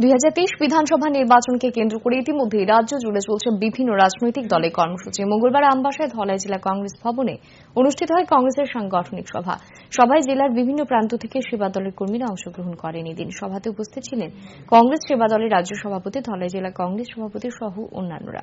2023 বিধানসভা নির্বাচনকে কেন্দ্র করে ইতিমধ্যে রাজ্য জুড়ে চলছে বিভিন্ন রাজনৈতিক দলের কর্মসূচি মঙ্গলবার আমবাসায় ধলাই জেলা কংগ্রেস ভবনে অনুষ্ঠিত হয় কংগ্রেসের সাংগঠনিক সভা সভায় জেলার বিভিন্ন প্রান্ত থেকে সেবা দলের কর্মীরা অংশগ্রহণ করেন এদিন সভাতে উপস্থিত ছিলেন কংগ্রেস সেবা দলের রাজ্য সভাপতি ধলাই জেলা কংগ্রেস সভাপতি সহ অন্যান্যরা